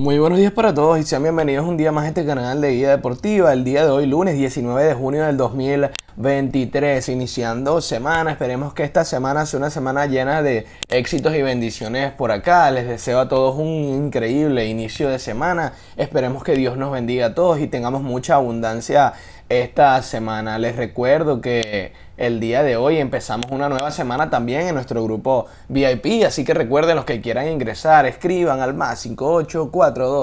Muy buenos días para todos y sean bienvenidos un día más a este canal de Guía Deportiva. El día de hoy, lunes 19 de junio del 2000 23, iniciando semana. Esperemos que esta semana sea una semana llena de éxitos y bendiciones por acá. Les deseo a todos un increíble inicio de semana. Esperemos que Dios nos bendiga a todos y tengamos mucha abundancia esta semana. Les recuerdo que el día de hoy empezamos una nueva semana también en nuestro grupo VIP, así que recuerden los que quieran ingresar, escriban al más 58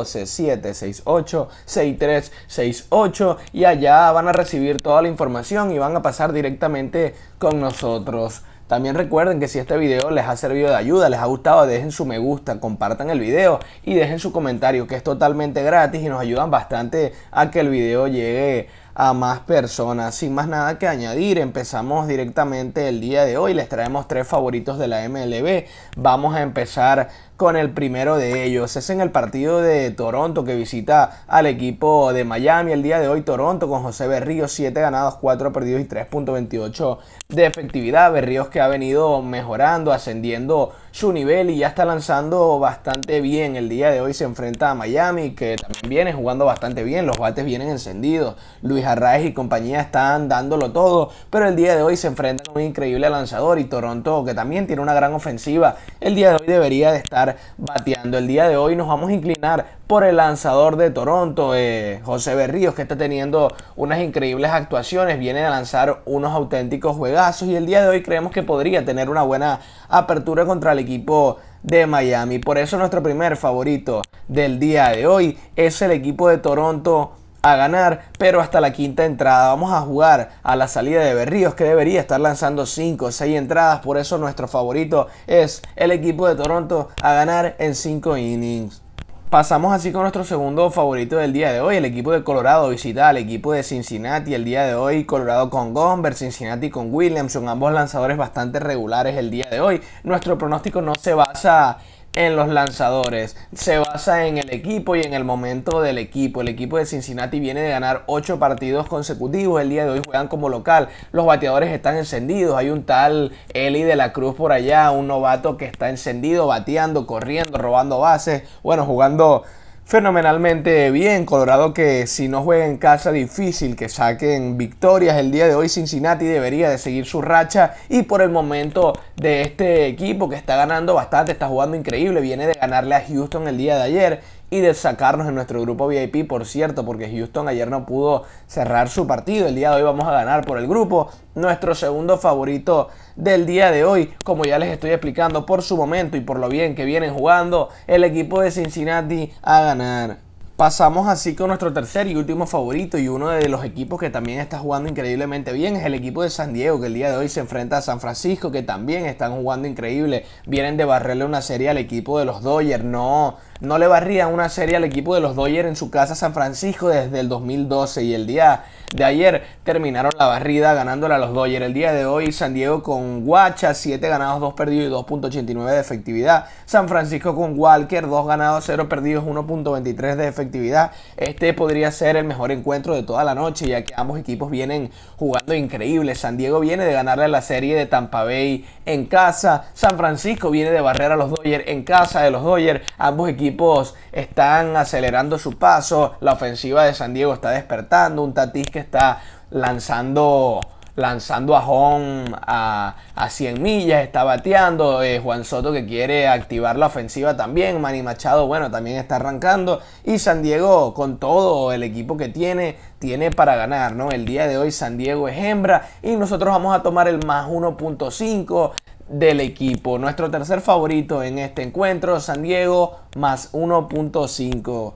6368 y allá van a recibir toda la información van a pasar directamente con nosotros. También recuerden que si este video les ha servido de ayuda, les ha gustado, dejen su me gusta, compartan el video y dejen su comentario que es totalmente gratis y nos ayudan bastante a que el video llegue a más personas. Sin más nada que añadir, empezamos directamente el día de hoy. Les traemos tres favoritos de la MLB. Vamos a empezar con el primero de ellos. Es en el partido de Toronto que visita al equipo de Miami. El día de hoy Toronto con José Berríos, 7 ganados, 4 perdidos y 3.28 de efectividad. Berríos que ha venido mejorando, ascendiendo su nivel y ya está lanzando bastante bien. El día de hoy se enfrenta a Miami, que también viene jugando bastante bien. Los bates vienen encendidos. Luis Arraez y compañía están dándolo todo, pero el día de hoy se enfrenta a un increíble lanzador y Toronto, que también tiene una gran ofensiva, el día de hoy debería de estar bateando. El día de hoy nos vamos a inclinar por el lanzador de Toronto, eh, José Berríos, que está teniendo unas increíbles actuaciones. Viene a lanzar unos auténticos juegazos y el día de hoy creemos que podría tener una buena apertura contra el equipo de Miami. Por eso nuestro primer favorito del día de hoy es el equipo de Toronto a ganar, pero hasta la quinta entrada vamos a jugar a la salida de Berríos que debería estar lanzando 5 o 6 entradas, por eso nuestro favorito es el equipo de Toronto a ganar en 5 innings. Pasamos así con nuestro segundo favorito del día de hoy. El equipo de Colorado visita al equipo de Cincinnati el día de hoy. Colorado con Gomber, Cincinnati con Williams Son Ambos lanzadores bastante regulares el día de hoy. Nuestro pronóstico no se basa en los lanzadores, se basa en el equipo y en el momento del equipo. El equipo de Cincinnati viene de ganar 8 partidos consecutivos, el día de hoy juegan como local, los bateadores están encendidos, hay un tal Eli de la Cruz por allá, un novato que está encendido, bateando, corriendo, robando bases, bueno, jugando fenomenalmente bien. Colorado que si no juega en casa difícil, que saquen victorias el día de hoy. Cincinnati debería de seguir su racha y por el momento de este equipo que está ganando bastante, está jugando increíble, viene de ganarle a Houston el día de ayer y de sacarnos en nuestro grupo VIP, por cierto, porque Houston ayer no pudo cerrar su partido. El día de hoy vamos a ganar por el grupo. Nuestro segundo favorito del día de hoy, como ya les estoy explicando, por su momento y por lo bien que vienen jugando el equipo de Cincinnati a ganar. Pasamos así con nuestro tercer y último favorito y uno de los equipos que también está jugando increíblemente bien es el equipo de San Diego que el día de hoy se enfrenta a San Francisco que también están jugando increíble. Vienen de barrerle una serie al equipo de los Dodgers, no no le barría una serie al equipo de los Dodgers en su casa San Francisco desde el 2012 y el día de ayer terminaron la barrida ganándole a los Dodgers. El día de hoy San Diego con Guacha, 7 ganados, 2 perdidos y 2.89 de efectividad. San Francisco con Walker, 2 ganados, 0 perdidos, 1.23 de efectividad. Este podría ser el mejor encuentro de toda la noche ya que ambos equipos vienen jugando increíble. San Diego viene de ganarle la serie de Tampa Bay en casa. San Francisco viene de barrer a los Dodgers en casa de los Dodgers. Ambos equipos equipos están acelerando su paso, la ofensiva de San Diego está despertando, un Tatis que está lanzando lanzando a home a, 100 millas, está bateando. Eh, Juan Soto que quiere activar la ofensiva también. Manny Machado, bueno, también está arrancando. Y San Diego, con todo el equipo que tiene, tiene para ganar, ¿no? El día de hoy San Diego es hembra y nosotros vamos a tomar el más 1.5 del equipo. Nuestro tercer favorito en este encuentro, San Diego, más 1.5.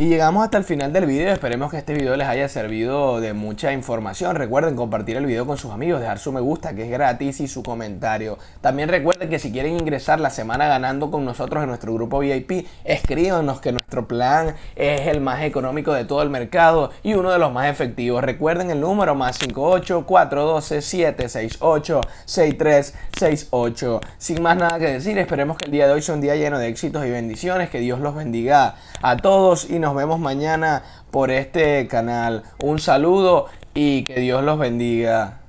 Y llegamos hasta el final del video, esperemos que este video les haya servido de mucha información. Recuerden compartir el video con sus amigos, dejar su me gusta que es gratis y su comentario. También recuerden que si quieren ingresar la semana ganando con nosotros en nuestro grupo VIP, escríbanos que Plan es el más económico de todo el mercado y uno de los más efectivos. Recuerden el número más 58 412 768 6368. Sin más nada que decir, esperemos que el día de hoy sea un día lleno de éxitos y bendiciones. Que Dios los bendiga a todos y nos vemos mañana por este canal. Un saludo y que Dios los bendiga.